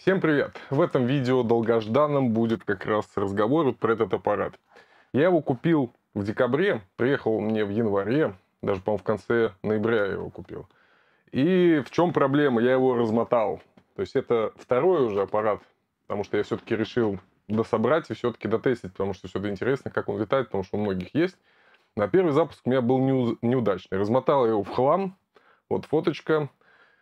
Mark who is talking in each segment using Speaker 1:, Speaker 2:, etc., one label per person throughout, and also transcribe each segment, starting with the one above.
Speaker 1: Всем привет! В этом видео долгожданным будет как раз разговор про этот аппарат. Я его купил в декабре, приехал мне в январе, даже, по-моему, в конце ноября я его купил. И в чем проблема? Я его размотал. То есть это второй уже аппарат, потому что я все-таки решил дособрать и все-таки дотестить, потому что все-таки интересно, как он летает, потому что у многих есть. На первый запуск у меня был неудачный. Размотал я его в хлам. Вот фоточка.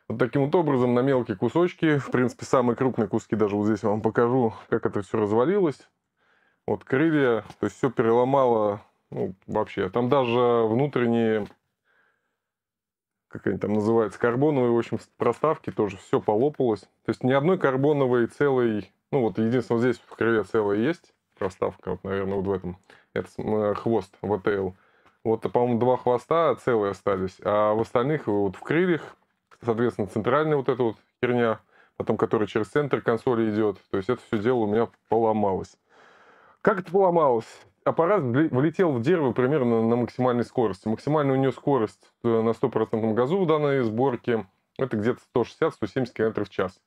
Speaker 1: Вот таким вот образом на мелкие кусочки, в принципе, самые крупные куски, даже вот здесь вам покажу, как это все развалилось. Вот крылья, то есть все переломало ну, вообще. Там даже внутренние, как они там называются, карбоновые, в общем, проставки тоже все полопалось. То есть ни одной карбоновой целой, ну вот единственное, здесь в крыле целая есть проставка, вот, наверное, вот в этом. Это э, хвост ВТЛ. Вот, по-моему, два хвоста целые остались, а в остальных, вот в крыльях, соответственно, центральная вот эта вот херня, потом которая через центр консоли идет. То есть это все дело у меня поломалось. Как это поломалось? Аппарат влетел в дерево примерно на максимальной скорости. Максимальная у нее скорость э, на 100% газу в данной сборке это где-то 160-170 км в час.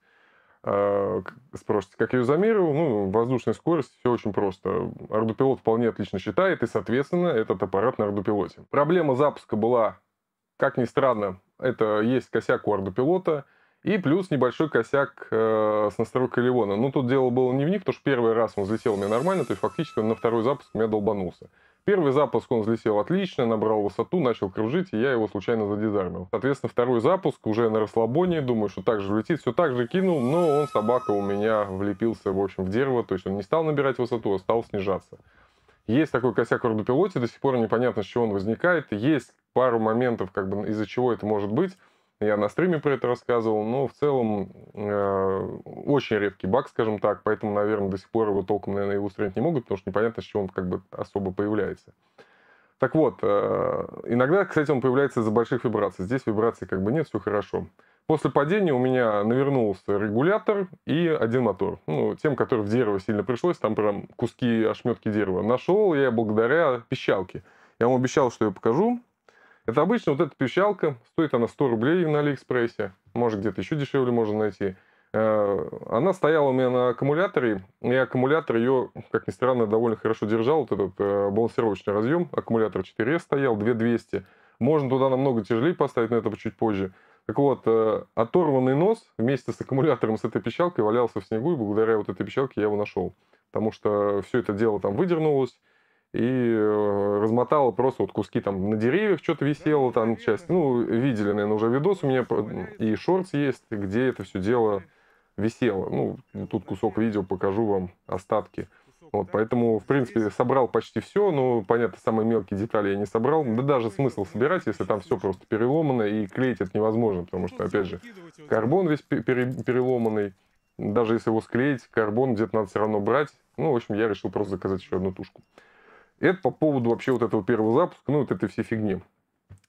Speaker 1: А, спросите, как я ее замерил? Ну, воздушная скорость, все очень просто. Ардупилот вполне отлично считает, и, соответственно, этот аппарат на ардупилоте. Проблема запуска была как ни странно, это есть косяк у ардопилота, и плюс небольшой косяк э, с настройкой Ливона. Но ну, тут дело было не в них, потому что первый раз он взлетел у меня нормально, то есть фактически он на второй запуск у меня долбанулся. Первый запуск он взлетел отлично, набрал высоту, начал кружить, и я его случайно задизармил. Соответственно, второй запуск уже на расслабоне, думаю, что так же летит, все так же кинул, но он, собака, у меня влепился, в общем, в дерево, то есть он не стал набирать высоту, а стал снижаться. Есть такой косяк в родопилоте, до сих пор непонятно, с чего он возникает. Есть пару моментов, как бы, из-за чего это может быть. Я на стриме про это рассказывал, но в целом э, очень редкий баг, скажем так, поэтому, наверное, до сих пор его толком, наверное, его устранить не могут, потому что непонятно, с чего он как бы особо появляется. Так вот, э, иногда, кстати, он появляется из-за больших вибраций. Здесь вибраций как бы нет, все хорошо. После падения у меня навернулся регулятор и один мотор. Ну, тем, который в дерево сильно пришлось, там прям куски, ошметки дерева. Нашел я благодаря пищалке. Я вам обещал, что я покажу. Это обычно вот эта пищалка, стоит она 100 рублей на Алиэкспрессе. Может, где-то еще дешевле можно найти. Э, она стояла у меня на аккумуляторе, и аккумулятор ее, как ни странно, довольно хорошо держал, вот этот э, балансировочный разъем. Аккумулятор 4S стоял, 2200. Можно туда намного тяжелее поставить, но это чуть позже. Так вот, э, оторванный нос вместе с аккумулятором с этой пищалкой валялся в снегу, и благодаря вот этой пищалке я его нашел. Потому что все это дело там выдернулось, и размотало просто вот куски там на деревьях что-то ну, висело там часть. Ну, видели, наверное, уже видос у меня, и шорт есть, где это все дело висело. Ну, тут кусок видео, покажу вам остатки. Вот, поэтому, в принципе, собрал почти все, но, ну, понятно, самые мелкие детали я не собрал. Да даже смысл собирать, если там все просто переломано и клеить это невозможно, потому что, опять же, карбон весь переломанный. Даже если его склеить, карбон где-то надо все равно брать. Ну, в общем, я решил просто заказать еще одну тушку. Это по поводу вообще вот этого первого запуска, ну, вот этой всей фигни.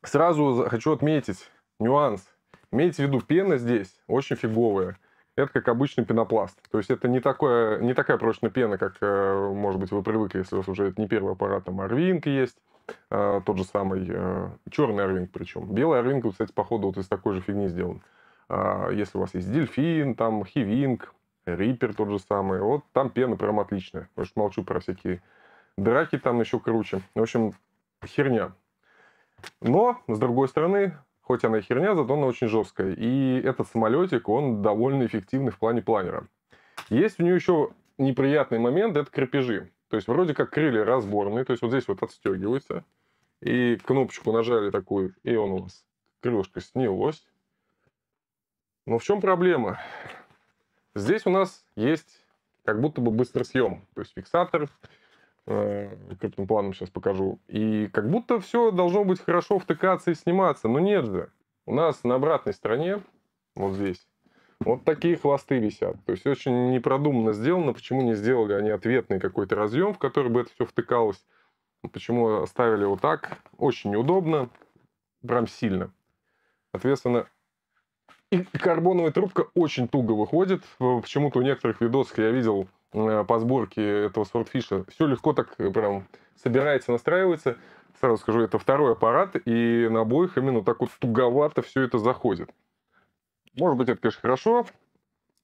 Speaker 1: Сразу хочу отметить нюанс. Имейте в виду, пена здесь очень фиговая это, как обычный пенопласт. То есть это не, такое, не такая прочная пена, как, э, может быть, вы привыкли, если у вас уже это не первый аппарат, там Арвинг есть, э, тот же самый э, черный Арвинг причем. Белый Арвинг, кстати, походу, вот из такой же фигни сделан. А, если у вас есть Дельфин, там Хивинг, Риппер тот же самый, вот там пена прям отличная. Потому что молчу про всякие драки там еще круче. В общем, херня. Но, с другой стороны, хоть она и херня, зато она очень жесткая. И этот самолетик, он довольно эффективный в плане планера. Есть у нее еще неприятный момент, это крепежи. То есть вроде как крылья разборные, то есть вот здесь вот отстегивается. И кнопочку нажали такую, и он у вас, крылышко снялось. Но в чем проблема? Здесь у нас есть как будто бы быстросъем, то есть фиксатор, Э, крупным планом сейчас покажу. И как будто все должно быть хорошо втыкаться и сниматься. Но нет же. У нас на обратной стороне, вот здесь, вот такие хвосты висят. То есть очень непродуманно сделано. Почему не сделали они ответный какой-то разъем, в который бы это все втыкалось? Почему оставили вот так? Очень неудобно. Прям сильно. Соответственно, и карбоновая трубка очень туго выходит. Почему-то у некоторых видосах я видел, Э, по сборке этого Swordfish. Все легко так э, прям собирается, настраивается. Сразу скажу, это второй аппарат, и на обоих именно так вот туговато все это заходит. Может быть, это, конечно, хорошо,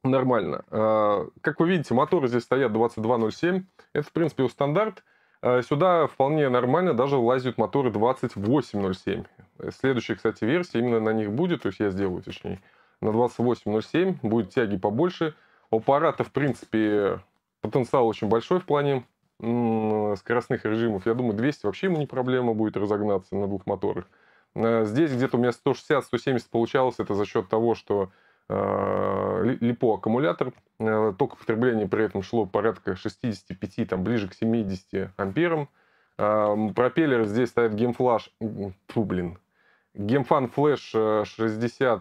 Speaker 1: нормально. А, как вы видите, моторы здесь стоят 2207. Это, в принципе, стандарт. А, сюда вполне нормально даже влазят моторы 2807. Следующая, кстати, версия именно на них будет, то есть я сделаю, точнее, на 2807. Будет тяги побольше. У аппарата, в принципе, потенциал очень большой в плане скоростных режимов. Я думаю, 200 вообще ему не проблема будет разогнаться на двух моторах. Э, здесь где-то у меня 160-170 получалось. Это за счет того, что э, липо аккумулятор. Э, только потребление при этом шло порядка 65, там ближе к 70 амперам. Э, пропеллер здесь стоит гемфлаш. Фу, блин. Гемфан флэш 6042.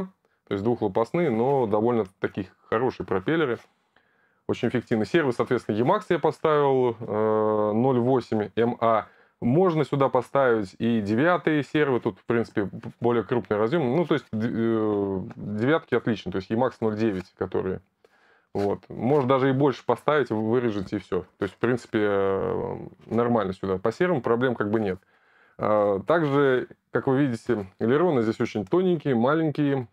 Speaker 1: Э, то есть двухлопастные, но довольно таких хорошие пропеллеры. Очень эффективный сервис. Соответственно, EMAX я поставил 0.8 э, MA. А. Можно сюда поставить и девятые сервы, тут, в принципе, более крупный разъем. Ну, то есть, э, девятки отлично, то есть EMAX 0.9, которые... Вот. Можно даже и больше поставить, вырежете и все. То есть, в принципе, э, нормально сюда. По серым проблем как бы нет. Также, как вы видите, элероны здесь очень тоненькие, маленькие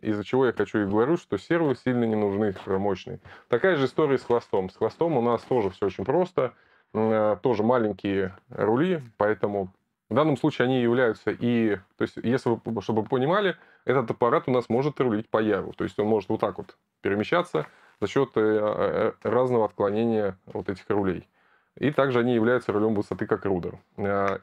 Speaker 1: из-за чего я хочу и говорю, что сервы сильно не нужны мощные. Такая же история с хвостом. С хвостом у нас тоже все очень просто, э, тоже маленькие рули, поэтому в данном случае они являются и, то есть, если вы, чтобы вы понимали, этот аппарат у нас может рулить по яру, то есть он может вот так вот перемещаться за счет э, э, разного отклонения вот этих рулей. И также они являются рулем высоты как рудер.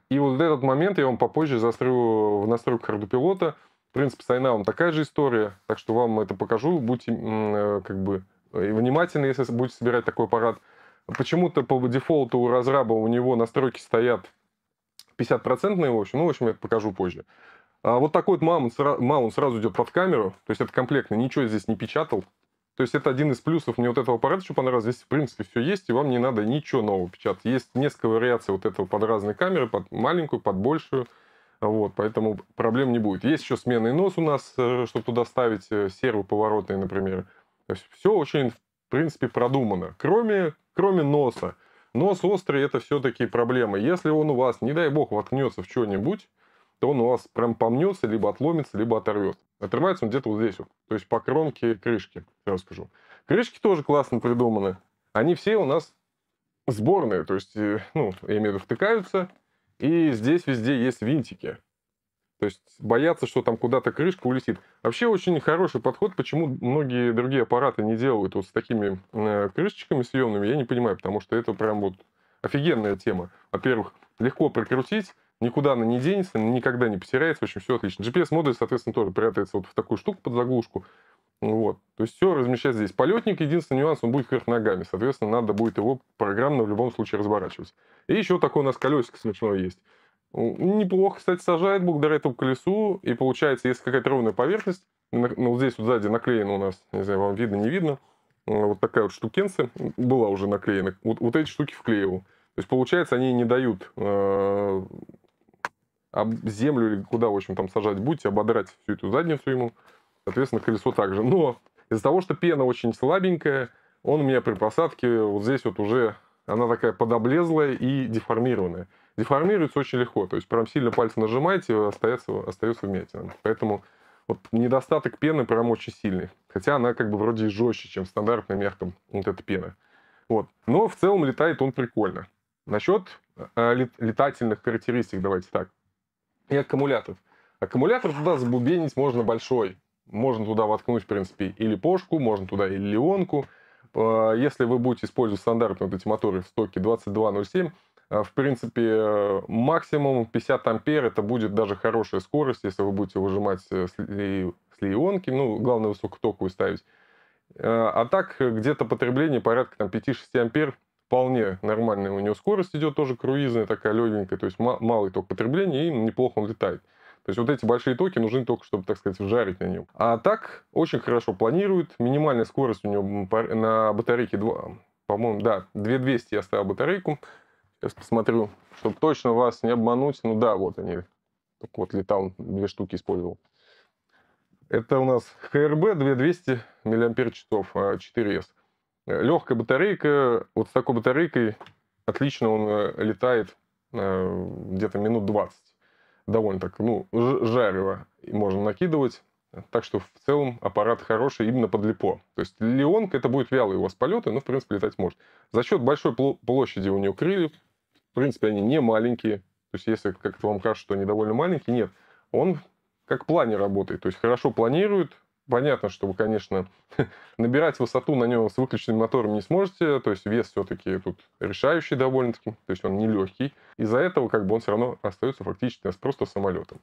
Speaker 1: И вот этот момент я вам попозже застрю в настройках ардупилота, пилота принципе, с Айналом такая же история, так что вам это покажу, будьте э, как бы внимательны, если будете собирать такой аппарат. Почему-то по дефолту у разраба у него настройки стоят 50% в общем, ну, в общем, я это покажу позже. А вот такой вот маунт, маунт сразу идет под камеру, то есть это комплектно, ничего здесь не печатал. То есть это один из плюсов мне вот этого аппарата еще понравилось. Здесь, в принципе, все есть, и вам не надо ничего нового печатать. Есть несколько вариаций вот этого под разные камеры, под маленькую, под большую. Вот, поэтому проблем не будет. Есть еще сменный нос у нас, э, чтобы туда ставить э, сервы поворотные, например. То есть все очень, в принципе, продумано, кроме, кроме носа. Нос острый – это все-таки проблема. Если он у вас, не дай бог, воткнется в что-нибудь, то он у вас прям помнется, либо отломится, либо оторвет. Отрывается он где-то вот здесь вот, то есть по кромке крышки, сразу скажу. Крышки тоже классно придуманы. Они все у нас сборные, то есть, э, ну, я имею в виду, втыкаются – и здесь везде есть винтики. То есть боятся, что там куда-то крышка улетит. Вообще очень хороший подход, почему многие другие аппараты не делают вот с такими э, крышечками съемными, я не понимаю, потому что это прям вот офигенная тема. Во-первых, легко прикрутить, никуда она не денется, никогда не потеряется, в общем, все отлично. GPS-модуль, соответственно, тоже прятается вот в такую штуку под заглушку. Вот. То есть все размещать здесь. Полетник, единственный нюанс, он будет вверх ногами. Соответственно, надо будет его программно в любом случае разворачивать. И еще такое у нас колесико смешное есть. Неплохо, кстати, сажает благодаря этому колесу. И получается, если какая-то ровная поверхность, ну, вот здесь вот сзади наклеена у нас, не знаю, вам видно, не видно, э, вот такая вот штукенция была уже наклеена. Вот, вот эти штуки вклеивал. То есть, получается, они не дают э, об землю или куда, в общем, там сажать будете, ободрать всю эту задницу ему. Соответственно, колесо также. Но из-за того, что пена очень слабенькая, он у меня при посадке вот здесь вот уже, она такая подоблезлая и деформированная. Деформируется очень легко, то есть прям сильно пальцы нажимаете, остается, остается вмятина. Поэтому вот недостаток пены прям очень сильный. Хотя она как бы вроде и жестче, чем стандартная мягкая вот эта пена. Вот. Но в целом летает он прикольно. Насчет э, летательных характеристик, давайте так. И аккумулятор. Аккумулятор туда забубенить можно большой. Можно туда воткнуть, в принципе, или пошку, можно туда или леонку. Э, если вы будете использовать стандартные вот эти моторы в стоке 2207, э, в принципе, максимум 50 ампер, это будет даже хорошая скорость, если вы будете выжимать э, с, ли, лионки, ну, главное, высокотоковую ставить. А так, где-то потребление порядка там 5-6 ампер, вполне нормальная у него скорость идет, тоже круизная такая легенькая, то есть малый ток потребления, и неплохо он летает. То есть вот эти большие токи нужны только, чтобы, так сказать, жарить на нем. А так очень хорошо планирует. Минимальная скорость у него на батарейке 2, по-моему, да, 2200 я ставил батарейку. Сейчас посмотрю, чтобы точно вас не обмануть. Ну да, вот они. Так вот, летал, две штуки использовал. Это у нас ХРБ 2200 мАч 4С. Легкая батарейка. Вот с такой батарейкой отлично он э, летает э, где-то минут 20 довольно так, ну, жарево можно накидывать. Так что в целом аппарат хороший именно под липо. То есть Леонка это будет вялые у вас полеты, но в принципе летать может. За счет большой площади у него крыльев, в принципе, они не маленькие. То есть если как-то вам кажется, что они довольно маленькие, нет. Он как плане работает. То есть хорошо планирует, понятно, что вы, конечно, набирать высоту на нем с выключенным мотором не сможете, то есть вес все-таки тут решающий довольно-таки, то есть он нелегкий. Из-за этого как бы он все равно остается фактически просто самолетом.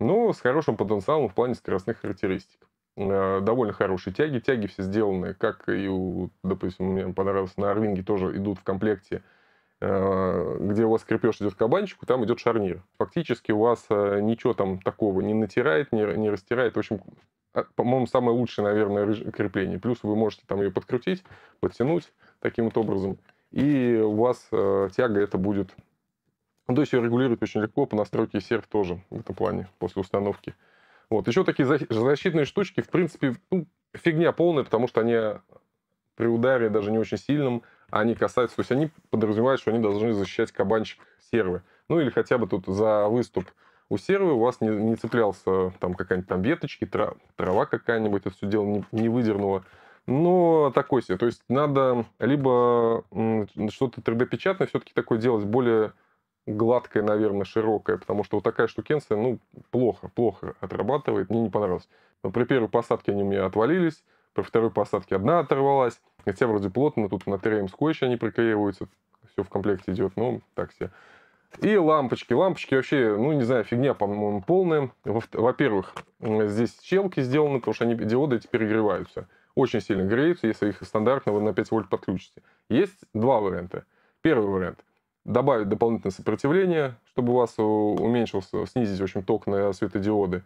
Speaker 1: Но ну, с хорошим потенциалом в плане скоростных характеристик. Э, довольно хорошие тяги. Тяги все сделаны, как и у, допустим, мне понравилось на Арвинге, тоже идут в комплекте Э, где у вас крепеж идет к кабанчику, там идет шарнир. Фактически у вас э, ничего там такого не натирает, не, не растирает. В общем, а, по-моему, самое лучшее, наверное, крепление. Плюс вы можете там ее подкрутить, подтянуть таким вот образом. И у вас э, тяга это будет... Ну, то есть ее регулировать очень легко, по настройке серф тоже в этом плане после установки. Вот. Еще такие защитные штучки, в принципе, ну, фигня полная, потому что они при ударе даже не очень сильном, они а касаются, то есть они подразумевают, что они должны защищать кабанчик сервы. Ну или хотя бы тут за выступ у сервы у вас не, не цеплялся там какая-нибудь там веточки, трава, трава какая-нибудь, это все дело не, не выдернуло. Но ну, такой себе. То есть надо либо что-то 3D-печатное все-таки такое делать более гладкое, наверное, широкое, потому что вот такая штукенция, ну, плохо, плохо отрабатывает, мне не понравилось. Но при первой посадке они у меня отвалились, при второй посадке одна оторвалась, хотя вроде плотно, тут на м скотч они приклеиваются, все в комплекте идет, но ну, так все. И лампочки. Лампочки вообще, ну, не знаю, фигня, по-моему, полная. Во-первых, здесь щелки сделаны, потому что они, диоды эти перегреваются. Очень сильно греются, если их стандартно вы на 5 вольт подключите. Есть два варианта. Первый вариант – добавить дополнительное сопротивление, чтобы у вас э, уменьшился, снизить, в общем, ток на светодиоды.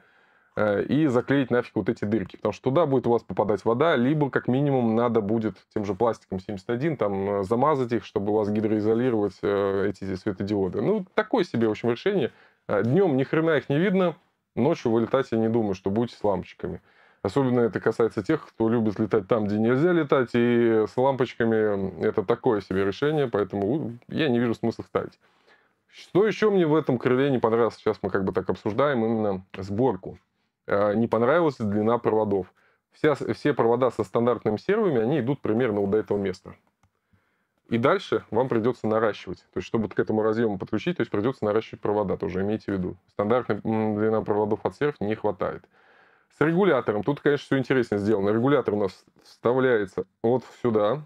Speaker 1: Э, и заклеить нафиг вот эти дырки, потому что туда будет у вас попадать вода, либо как минимум надо будет тем же пластиком 71 там э, замазать их, чтобы у вас гидроизолировать э, эти светодиоды. Ну, такое себе, в общем, решение. Днем ни хрена их не видно, ночью вылетать я не думаю, что будете с лампочками. Особенно это касается тех, кто любит летать там, где нельзя летать, и с лампочками это такое себе решение, поэтому я не вижу смысла ставить. Что еще мне в этом крыле не понравилось, сейчас мы как бы так обсуждаем именно сборку. А, не понравилась длина проводов. Вся, все провода со стандартными сервами, они идут примерно вот до этого места. И дальше вам придется наращивать. То есть, чтобы к этому разъему подключить, то есть придется наращивать провода тоже, имейте в виду. Стандартная длина проводов от серв не хватает. С регулятором. Тут, конечно, все интересно сделано. Регулятор у нас вставляется вот сюда.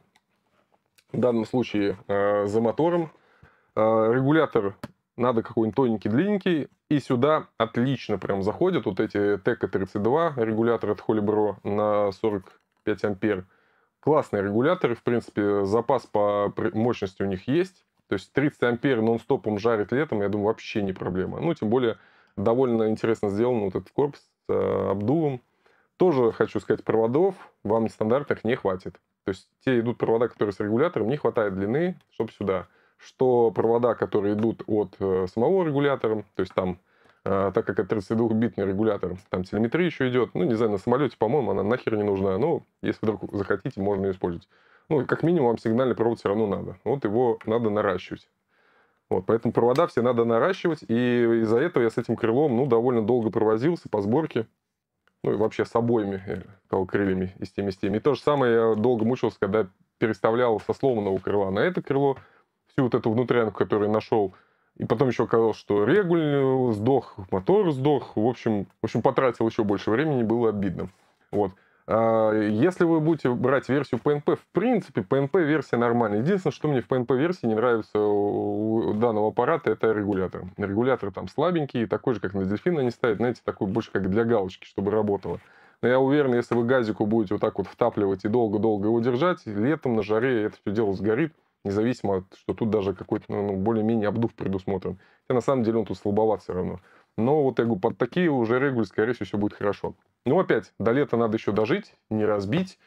Speaker 1: В данном случае э, за мотором. Э, регулятор надо какой-нибудь тоненький, длинненький. И сюда отлично прям заходят вот эти ТК-32, регулятор от Холибро на 45 ампер. Классные регуляторы, в принципе, запас по мощности у них есть. То есть 30 ампер нон-стопом жарит летом, я думаю, вообще не проблема. Ну, тем более, довольно интересно сделан вот этот корпус с э, обдувом. Тоже, хочу сказать, проводов вам нестандартных не хватит. То есть те идут провода, которые с регулятором, не хватает длины, чтобы сюда что провода, которые идут от э, самого регулятора, то есть там, э, так как это 32-битный регулятор, там телеметрия еще идет, ну, не знаю, на самолете, по-моему, она нахер не нужна, но если вдруг захотите, можно ее использовать. Ну, как минимум, вам сигнальный провод все равно надо. Вот его надо наращивать. Вот, поэтому провода все надо наращивать, и из-за этого я с этим крылом, ну, довольно долго провозился по сборке, ну, и вообще с обоими э, кого крыльями, и с теми, и с теми. И то же самое я долго мучился, когда переставлял со сломанного крыла на это крыло, всю вот эту внутрянку, которую нашел. И потом еще оказалось, что регуль э, сдох, мотор сдох. В общем, в общем, потратил еще больше времени, было обидно. Вот. А, если вы будете брать версию PNP, в принципе, PNP-версия нормальная. Единственное, что мне в PNP-версии не нравится у данного аппарата, это регулятор. Регулятор там слабенький, такой же, как на дельфин они ставят, знаете, такой больше как для галочки, чтобы работало. Но я уверен, если вы газику будете вот так вот втапливать и долго-долго его держать, летом на жаре это все дело сгорит, независимо от, что тут даже какой-то ну, ну, более-менее обдув предусмотрен. Хотя на самом деле он тут слабоват все равно. Но вот я говорю, под такие уже регуль, скорее всего, все будет хорошо. Ну, опять, до лета надо еще дожить, не разбить.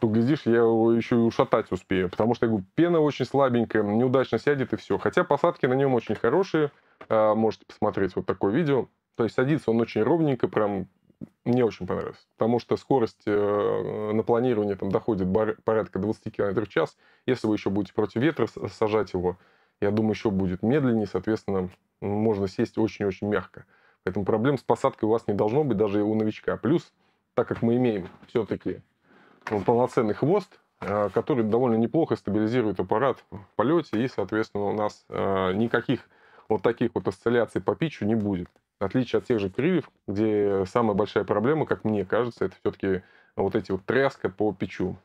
Speaker 1: Тут глядишь, я его еще и ушатать успею. Потому что, я говорю, пена очень слабенькая, неудачно сядет и все. Хотя посадки на нем очень хорошие. А, можете посмотреть вот такое видео. То есть садится он очень ровненько, прям мне очень понравилось, потому что скорость э, на планирование там доходит порядка 20 км в час. Если вы еще будете против ветра сажать его, я думаю, еще будет медленнее, соответственно, можно сесть очень-очень мягко. Поэтому проблем с посадкой у вас не должно быть даже у новичка. Плюс, так как мы имеем все-таки э, полноценный хвост, э, который довольно неплохо стабилизирует аппарат в полете, и, соответственно, у нас э, никаких вот таких вот осцилляций по пичу не будет в отличие от тех же крыльев, где самая большая проблема, как мне кажется, это все-таки вот эти вот тряска по печу.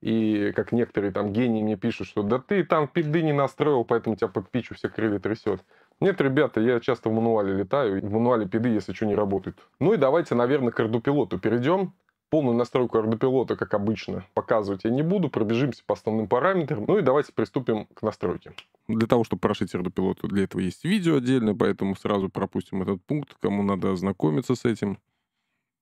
Speaker 1: И как некоторые там гении мне пишут, что да ты там пиды не настроил, поэтому тебя по пичу все крылья трясет. Нет, ребята, я часто в мануале летаю, в мануале пиды, если что, не работают. Ну и давайте, наверное, к ардупилоту перейдем. Полную настройку ордопилота, как обычно, показывать я не буду. Пробежимся по основным параметрам. Ну и давайте приступим к настройке. Для того, чтобы прошить ордопилот, для этого есть видео отдельное, поэтому сразу пропустим этот пункт, кому надо ознакомиться с этим.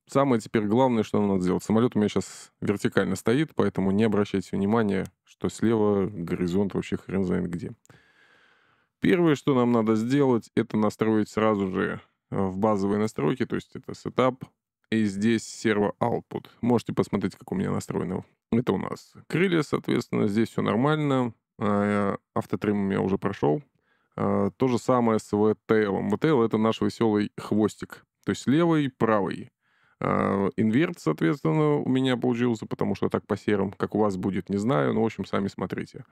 Speaker 1: Самое теперь главное, что нам надо сделать. Самолет у меня сейчас вертикально стоит, поэтому не обращайте внимания, что слева горизонт вообще хрен знает где. Первое, что нам надо сделать, это настроить сразу же э, в базовой настройке, то есть это сетап, и здесь серво output. Можете посмотреть, как у меня настроено. Это у нас крылья, соответственно, здесь все нормально. А, автотрим меня уже прошел. А, то же самое с VTL. VTL — это наш веселый хвостик. То есть левый, правый. А, инверт, соответственно, у меня получился, потому что так по серым, как у вас будет, не знаю. Но, в общем, сами смотрите.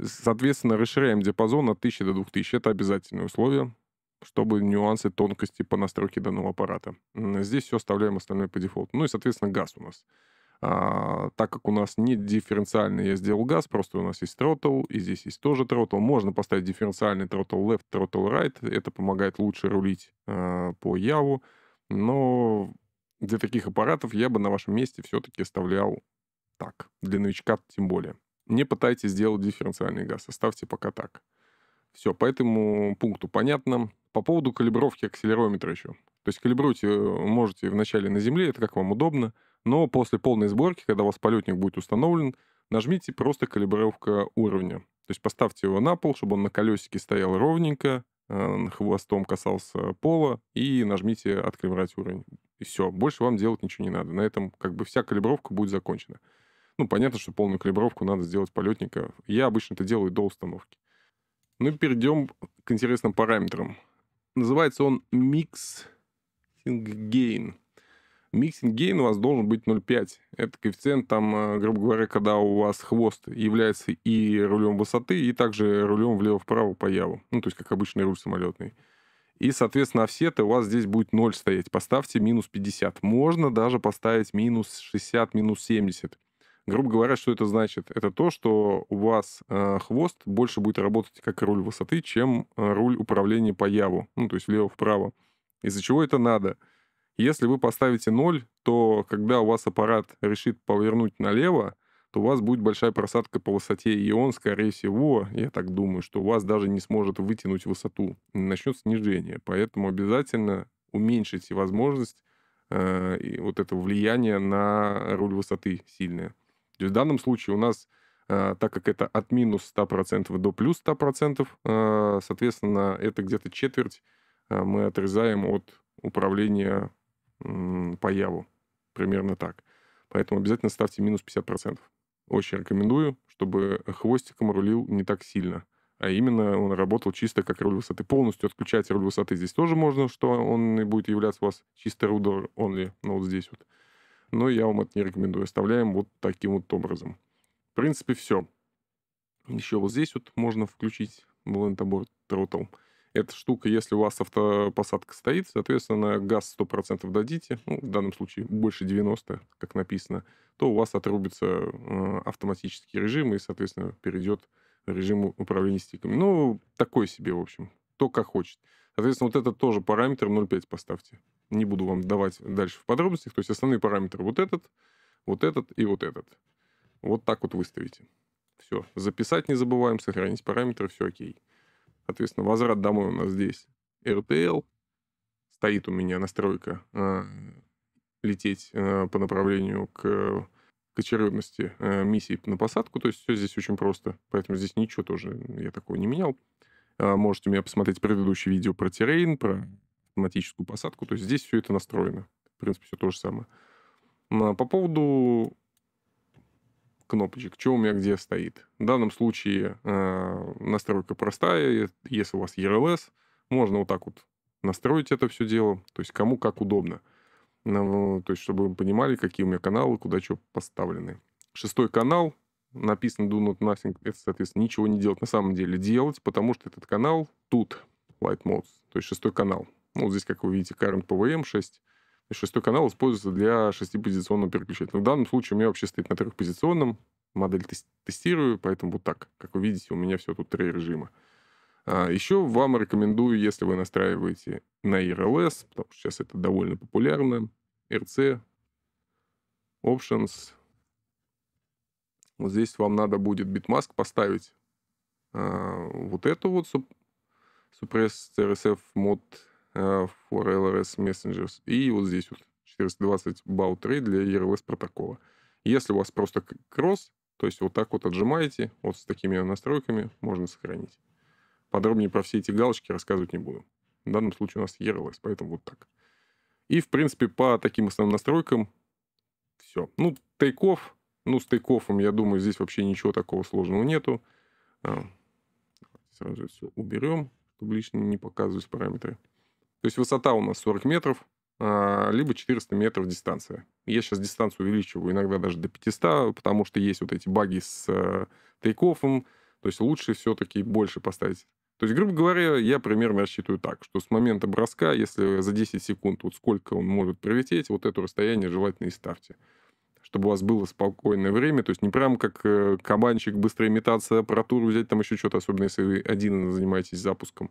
Speaker 1: Соответственно, расширяем диапазон от 1000 до 2000. Это обязательное условие чтобы нюансы, тонкости по настройке данного аппарата. Здесь все оставляем остальное по дефолту. Ну и, соответственно, газ у нас. А, так как у нас не дифференциальный я сделал газ, просто у нас есть тротл, и здесь есть тоже тротл. Можно поставить дифференциальный тротл left, тротл right. Это помогает лучше рулить а, по яву. Но для таких аппаратов я бы на вашем месте все-таки оставлял так. Для новичка тем более. Не пытайтесь сделать дифференциальный газ. Оставьте пока так. Все, по этому пункту понятно. По поводу калибровки акселерометра еще. То есть калибруйте э, можете вначале на земле, это как вам удобно, но после полной сборки, когда у вас полетник будет установлен, нажмите просто калибровка уровня. То есть поставьте его на пол, чтобы он на колесике стоял ровненько, э, хвостом касался пола, и нажмите «Откалибровать уровень». И все, больше вам делать ничего не надо. На этом как бы вся калибровка будет закончена. Ну, понятно, что полную калибровку надо сделать полетника. Я обычно это делаю до установки. Ну, перейдем к интересным параметрам. Называется он Mixing Gain. Mixing Gain у вас должен быть 0,5. Это коэффициент, там, э, грубо говоря, когда у вас хвост является и рулем высоты, и также рулем влево-вправо по яву. Ну, то есть, как обычный руль самолетный. И, соответственно, офсеты у вас здесь будет 0 стоять. Поставьте минус 50. Можно даже поставить минус 60, минус 70. Грубо говоря, что это значит? Это то, что у вас э, хвост больше будет работать как руль высоты, чем э, руль управления по яву, ну, то есть влево-вправо. Из-за чего это надо? Если вы поставите 0, то когда у вас аппарат решит повернуть налево, то у вас будет большая просадка по высоте, и он, скорее всего, я так думаю, что у вас даже не сможет вытянуть высоту, начнет снижение. Поэтому обязательно уменьшите возможность э, и вот этого влияния на руль высоты сильное. То есть в данном случае у нас, э, так как это от минус 100% до плюс 100%, э, соответственно, это где-то четверть э, мы отрезаем от управления по Яву. Примерно так. Поэтому обязательно ставьте минус 50%. Очень рекомендую, чтобы хвостиком рулил не так сильно. А именно он работал чисто как руль высоты. Полностью отключать руль высоты здесь тоже можно, что он и будет являться у вас чисто рудер only, ну вот здесь вот но я вам это не рекомендую. Оставляем вот таким вот образом. В принципе, все. Еще вот здесь вот можно включить Blend Abort Throttle. Эта штука, если у вас автопосадка стоит, соответственно, газ 100% дадите, ну, в данном случае больше 90, как написано, то у вас отрубится э, автоматический режим и, соответственно, перейдет режим управления стиками. Ну, такой себе, в общем, то как хочет. Соответственно, вот это тоже параметр 0,5 поставьте не буду вам давать дальше в подробностях. То есть основные параметры вот этот, вот этот и вот этот. Вот так вот выставите. Все. Записать не забываем, сохранить параметры, все окей. Соответственно, возврат домой у нас здесь RTL. Стоит у меня настройка э, лететь э, по направлению к, к очередности э, миссии на посадку. То есть все здесь очень просто. Поэтому здесь ничего тоже я такого не менял. Э, можете у меня посмотреть предыдущее видео про террейн, про автоматическую посадку. То есть здесь все это настроено. В принципе, все то же самое. По поводу кнопочек, что у меня где стоит. В данном случае э, настройка простая. Если у вас ERLS, можно вот так вот настроить это все дело. То есть кому как удобно. Ну, то есть чтобы вы понимали, какие у меня каналы, куда что поставлены. Шестой канал, написано do not nothing, это, соответственно, ничего не делать. На самом деле делать, потому что этот канал тут, light modes, то есть шестой канал. Ну, вот здесь, как вы видите, current PWM 6. шестой канал используется для шестипозиционного переключателя. В данном случае у меня вообще стоит на трехпозиционном. Модель тестирую, поэтому вот так. Как вы видите, у меня все тут три режима. А, еще вам рекомендую, если вы настраиваете на RLS, потому что сейчас это довольно популярно, RC, Options. Вот здесь вам надо будет битмаск поставить а, вот эту вот суп, Suppress CRSF мод Э, for LRS Messengers. И вот здесь вот 420 BAU3 для ERLS протокола. Если у вас просто кросс, то есть вот так вот отжимаете, вот с такими настройками можно сохранить. Подробнее про все эти галочки рассказывать не буду. В данном случае у нас ERLS, поэтому вот так. И, в принципе, по таким основным настройкам все. Ну, тейков, ну, с тейкофом, я думаю, здесь вообще ничего такого сложного нету. А, сразу же все уберем, чтобы лишнее не показывать параметры. То есть высота у нас 40 метров, а, либо 400 метров дистанция. Я сейчас дистанцию увеличиваю иногда даже до 500, потому что есть вот эти баги с э, тейкофом, то есть лучше все-таки больше поставить. То есть, грубо говоря, я примерно рассчитываю так, что с момента броска, если за 10 секунд вот сколько он может пролететь, вот это расстояние желательно и ставьте чтобы у вас было спокойное время, то есть не прям как э, кабанчик, быстрая имитация, аппаратуру взять, там еще что-то, особенно если вы один занимаетесь запуском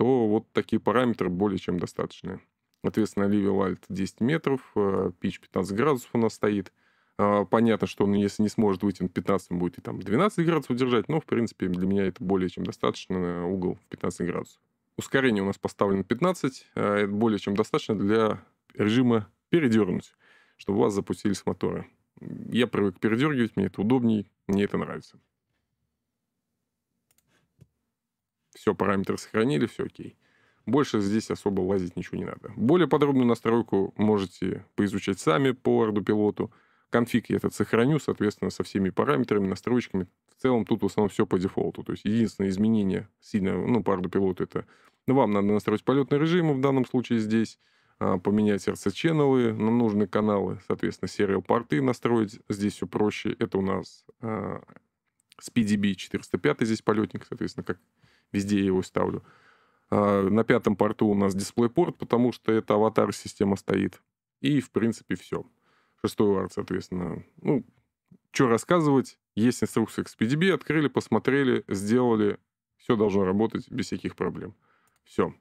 Speaker 1: то вот такие параметры более чем достаточные. Соответственно, ливел альт 10 метров, э, пич 15 градусов у нас стоит. А, понятно, что он, если не сможет выйти на 15, будет и там 12 градусов держать, но, в принципе, для меня это более чем достаточно, э, угол 15 градусов. Ускорение у нас поставлено 15, э, это более чем достаточно для режима передернуть, чтобы у вас запустились моторы. Я привык передергивать, мне это удобнее, мне это нравится. все, параметры сохранили, все окей. Больше здесь особо лазить ничего не надо. Более подробную настройку можете поизучать сами по ардупилоту. Конфиг я этот сохраню, соответственно, со всеми параметрами, настройками. В целом тут в основном все по дефолту. То есть единственное изменение сильно, ну, по ардупилоту это... Ну, вам надо настроить полетный режим, в данном случае здесь а, поменять RC-ченнелы на нужные каналы, соответственно, сериал-порты настроить. Здесь все проще. Это у нас э, с PDB 405 здесь полетник, соответственно, как Везде я его ставлю. А на пятом порту у нас дисплей порт потому что это аватар-система стоит. И, в принципе, все. Шестой арт, соответственно. Ну, что рассказывать? Есть инструкция к XPDB, открыли, посмотрели, сделали. Все должно работать без всяких проблем. Все.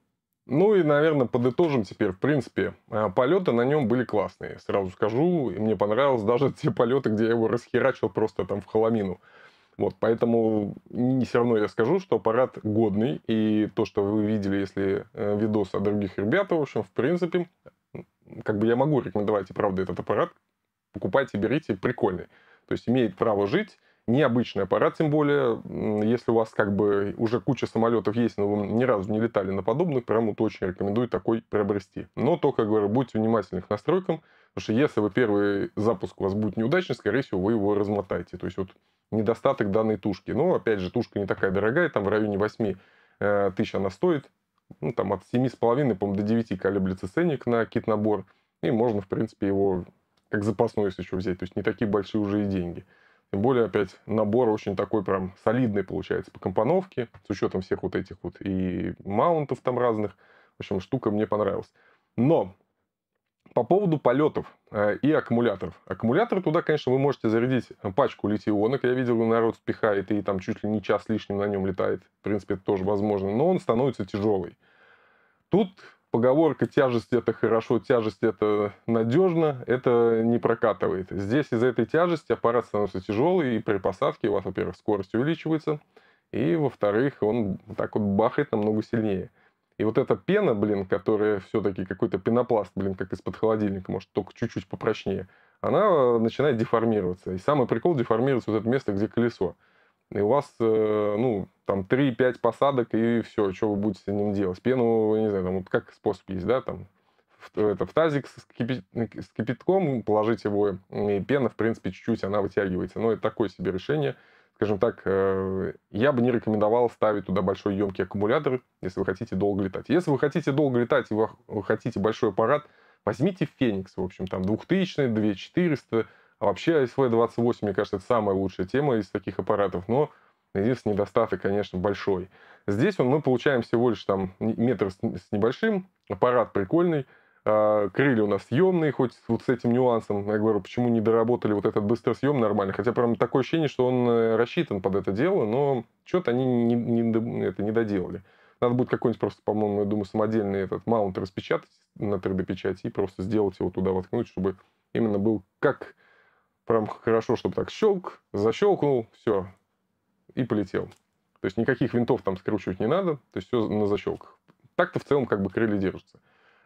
Speaker 1: Ну и, наверное, подытожим теперь. В принципе, а, полеты на нем были классные. Сразу скажу, мне понравилось даже те полеты, где я его расхерачил просто там в холомину. Вот, поэтому не все равно я скажу, что аппарат годный, и то, что вы видели, если э, видос от других ребят, в общем, в принципе, как бы я могу рекомендовать и правда этот аппарат, покупайте, берите, прикольный. То есть имеет право жить, необычный аппарат, тем более, если у вас как бы уже куча самолетов есть, но вы ни разу не летали на подобных, прям вот очень рекомендую такой приобрести. Но то, как говорю, будьте внимательны к настройкам, потому что если вы первый запуск у вас будет неудачный, скорее всего, вы его размотаете. То есть вот недостаток данной тушки. Но, опять же, тушка не такая дорогая, там в районе 8 э, тысяч она стоит, ну, там от 7,5, по до 9 колеблется ценник на кит-набор, и можно, в принципе, его как запасной, если еще взять, то есть не такие большие уже и деньги. Тем более, опять, набор очень такой прям солидный получается по компоновке, с учетом всех вот этих вот и маунтов там разных. В общем, штука мне понравилась. Но по поводу полетов э, и аккумуляторов. Аккумулятор туда, конечно, вы можете зарядить пачку литионок. Я видел, народ впихает и там чуть ли не час лишним на нем летает. В принципе, это тоже возможно. Но он становится тяжелый. Тут поговорка «тяжесть – это хорошо, тяжесть – это надежно» это не прокатывает. Здесь из-за этой тяжести аппарат становится тяжелый, и при посадке у вас, во-первых, скорость увеличивается, и, во-вторых, он так вот бахает намного сильнее. И вот эта пена, блин, которая все-таки какой-то пенопласт, блин, как из-под холодильника, может, только чуть-чуть попрочнее, она начинает деформироваться. И самый прикол деформируется вот это место, где колесо и у вас, э, ну, там 3-5 посадок, и все, что вы будете с ним делать. Пену, не знаю, там, вот как способ есть, да, там, в, это, в тазик с, кипи, с кипятком положить его, и пена, в принципе, чуть-чуть, она вытягивается. Но это такое себе решение. Скажем так, э, я бы не рекомендовал ставить туда большой емкий аккумулятор, если вы хотите долго летать. Если вы хотите долго летать и вы хотите большой аппарат, возьмите Феникс, в общем, там 2000, 2400, а вообще SLA-28, мне кажется, это самая лучшая тема из таких аппаратов, но единственный недостаток, конечно, большой. Здесь он, мы получаем всего лишь там метр с небольшим, аппарат прикольный, а, крылья у нас съемные, хоть вот с этим нюансом, я говорю, почему не доработали вот этот быстрый съем нормально, хотя прям такое ощущение, что он э, рассчитан под это дело, но что-то они не, не, это не доделали. Надо будет какой-нибудь просто, по-моему, я думаю, самодельный этот маунт распечатать на 3D-печати и просто сделать его туда воткнуть, чтобы именно был как Прям хорошо, чтобы так щелк, защелкнул, все, и полетел. То есть никаких винтов там скручивать не надо, то есть все на защелках. Так-то в целом как бы крылья держатся.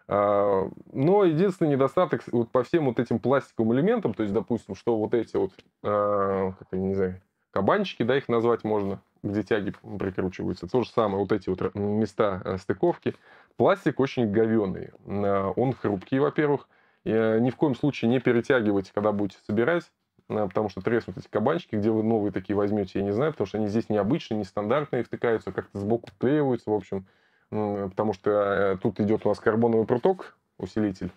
Speaker 1: А, но единственный недостаток вот по всем вот этим пластиковым элементам, то есть, допустим, что вот эти вот, а, как я не знаю, кабанчики, да, их назвать можно, где тяги прикручиваются. То же самое, вот эти вот места э, стыковки. Пластик очень говеный. А, он хрупкий, во-первых. И, э, ни в коем случае не перетягивайте, когда будете собирать, э, потому что треснут эти кабанчики, где вы новые такие возьмете, я не знаю, потому что они здесь необычные, нестандартные, втыкаются, как-то сбоку вклеиваются, в общем, э, потому что тут идет у нас карбоновый проток, усилитель,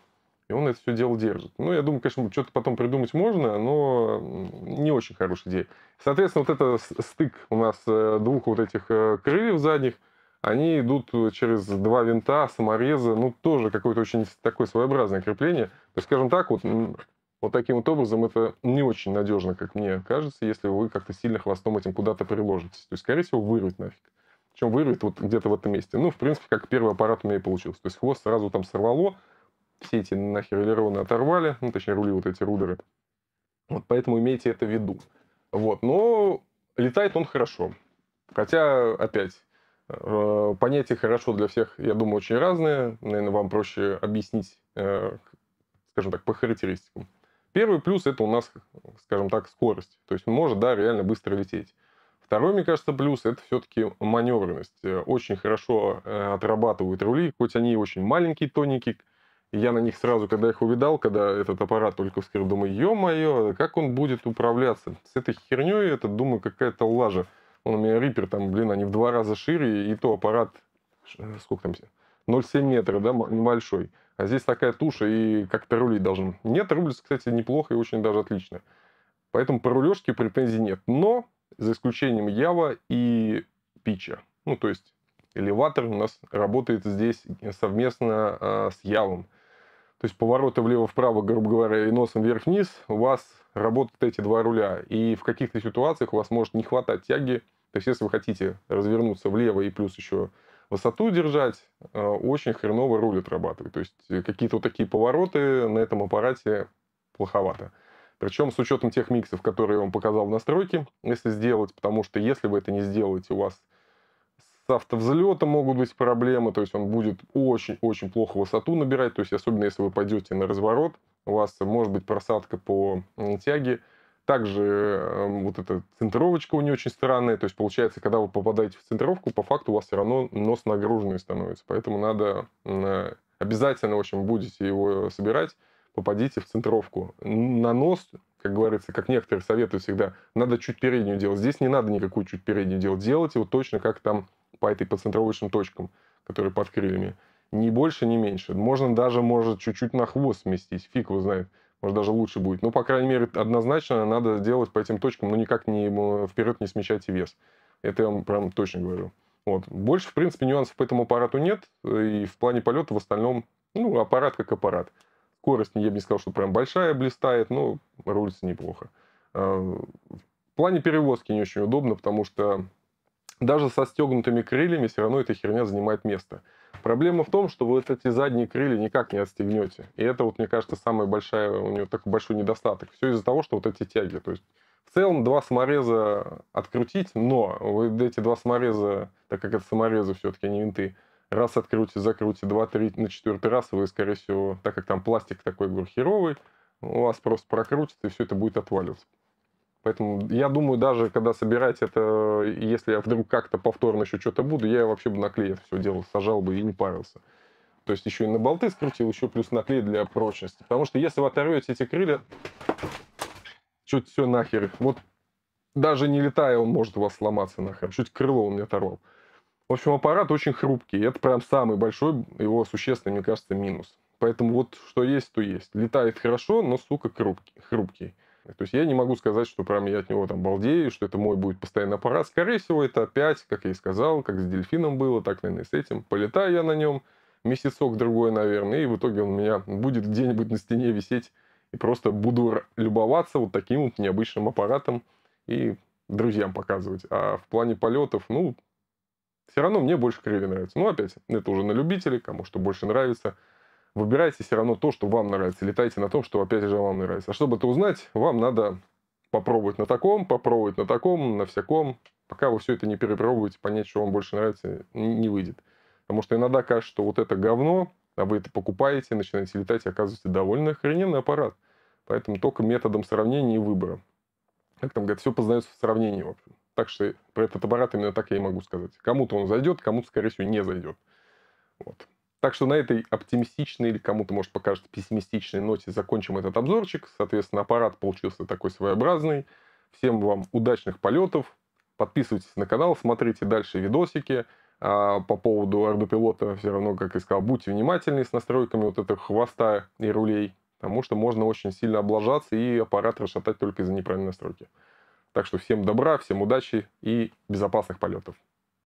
Speaker 1: и он это все дело держит. Ну, я думаю, конечно, что-то потом придумать можно, но не очень хорошая идея. Соответственно, вот это стык у нас двух вот этих крыльев задних – они идут э, через два винта, саморезы, ну, тоже какое-то очень такое своеобразное крепление. То есть, скажем так, вот, вот таким вот образом это не очень надежно, как мне кажется, если вы как-то сильно хвостом этим куда-то приложитесь. То есть, скорее всего, вырвет нафиг. Причем вырвет вот где-то в этом месте. Ну, в принципе, как первый аппарат у меня и получился. То есть, хвост сразу там сорвало, все эти нахер элероны оторвали, ну, точнее, рули вот эти рудеры. Вот поэтому имейте это в виду. Вот, но летает он хорошо. Хотя, опять, Э, понятия хорошо для всех, я думаю, очень разные. Наверное, вам проще объяснить, э, скажем так, по характеристикам. Первый плюс – это у нас, скажем так, скорость. То есть может, да, реально быстро лететь. Второй, мне кажется, плюс – это все-таки маневренность. Э, очень хорошо отрабатывают рули, хоть они и очень маленькие, тоненькие. Я на них сразу, когда их увидал, когда этот аппарат только вскрыл, думаю, ё-моё, как он будет управляться? С этой херней, это, думаю, какая-то лажа. Он у меня рипер, там, блин, они в два раза шире, и то аппарат, э, сколько там, 0,7 метра, да, небольшой. А здесь такая туша, и как-то рулить должен. Нет, рулится, кстати, неплохо и очень даже отлично. Поэтому по рулежке претензий нет. Но за исключением Ява и Пича. Ну, то есть элеватор у нас работает здесь совместно э, с Явом. То есть повороты влево-вправо, грубо говоря, и носом вверх-вниз, у вас работают эти два руля. И в каких-то ситуациях у вас может не хватать тяги, то есть если вы хотите развернуться влево и плюс еще высоту держать, э, очень хреново руль отрабатывает. То есть э, какие-то вот такие повороты на этом аппарате плоховато. Причем с учетом тех миксов, которые я вам показал в настройке, если сделать, потому что если вы это не сделаете, у вас с автовзлета могут быть проблемы, то есть он будет очень-очень плохо высоту набирать, то есть особенно если вы пойдете на разворот, у вас может быть просадка по тяге, также эм, вот эта центровочка у нее очень странная. То есть, получается, когда вы попадаете в центровку, по факту у вас все равно нос нагруженный становится. Поэтому надо обязательно, в общем, будете его собирать, попадите в центровку. На нос, как говорится, как некоторые советуют всегда, надо чуть переднюю делать. Здесь не надо никакую чуть переднюю делать. делать его точно как там по этой по центровочным точкам, которые под крыльями. Ни больше, ни меньше. Можно даже, может, чуть-чуть на хвост сместить. Фиг его знает. Может, даже лучше будет. но ну, по крайней мере, однозначно надо делать по этим точкам, но ну, никак не вперед не смещайте вес. Это я вам прям точно говорю. Вот. Больше, в принципе, нюансов по этому аппарату нет. Э, и в плане полета в остальном, ну, аппарат как аппарат. Скорость, я бы не сказал, что прям большая, блистает, но рулится неплохо. А, в плане перевозки не очень удобно, потому что даже со стегнутыми крыльями все равно эта херня занимает место. Проблема в том, что вы вот эти задние крылья никак не отстегнете. И это, вот, мне кажется, самая большая у него такой большой недостаток. Все из-за того, что вот эти тяги. То есть в целом два самореза открутить, но вы эти два самореза, так как это саморезы все-таки, а не винты, раз открутите, закрутите, два, три, на четвертый раз вы, скорее всего, так как там пластик такой говорю, у вас просто прокрутится, и все это будет отваливаться. Поэтому я думаю, даже когда собирать это, если я вдруг как-то повторно еще что-то буду, я вообще бы на клей все делал, сажал бы и не парился. То есть еще и на болты скрутил, еще плюс наклей для прочности. Потому что если вы оторвете эти крылья, чуть все нахер. Вот даже не летая, он может у вас сломаться нахер. Чуть крыло у меня оторвал. В общем, аппарат очень хрупкий. Это прям самый большой его существенный, мне кажется, минус. Поэтому вот что есть, то есть. Летает хорошо, но, сука, хрупкий. То есть я не могу сказать, что прям я от него там балдею, что это мой будет постоянный аппарат. Скорее всего, это опять, как я и сказал, как с дельфином было, так, наверное, и с этим. Полетаю я на нем месяцок-другой, наверное, и в итоге он у меня будет где-нибудь на стене висеть. И просто буду любоваться вот таким вот необычным аппаратом и друзьям показывать. А в плане полетов, ну, все равно мне больше крылья нравится. Ну, опять, это уже на любителей, кому что больше нравится – Выбирайте все равно то, что вам нравится. Летайте на том, что опять же вам нравится. А чтобы это узнать, вам надо попробовать на таком, попробовать на таком, на всяком. Пока вы все это не перепробуете, понять, что вам больше нравится, не выйдет. Потому что иногда кажется, что вот это говно, а вы это покупаете, начинаете летать, и оказывается, довольно охрененный аппарат. Поэтому только методом сравнения и выбора. Как там говорят, все познается в сравнении, в общем. Так что про этот аппарат именно так я и могу сказать. Кому-то он зайдет, кому-то, скорее всего, не зайдет. Вот. Так что на этой оптимистичной или кому-то, может, покажется пессимистичной ноте закончим этот обзорчик. Соответственно, аппарат получился такой своеобразный. Всем вам удачных полетов. Подписывайтесь на канал, смотрите дальше видосики. А по поводу ордопилота все равно, как и сказал, будьте внимательны с настройками вот этого хвоста и рулей, потому что можно очень сильно облажаться и аппарат расшатать только из-за неправильной настройки. Так что всем добра, всем удачи и безопасных полетов.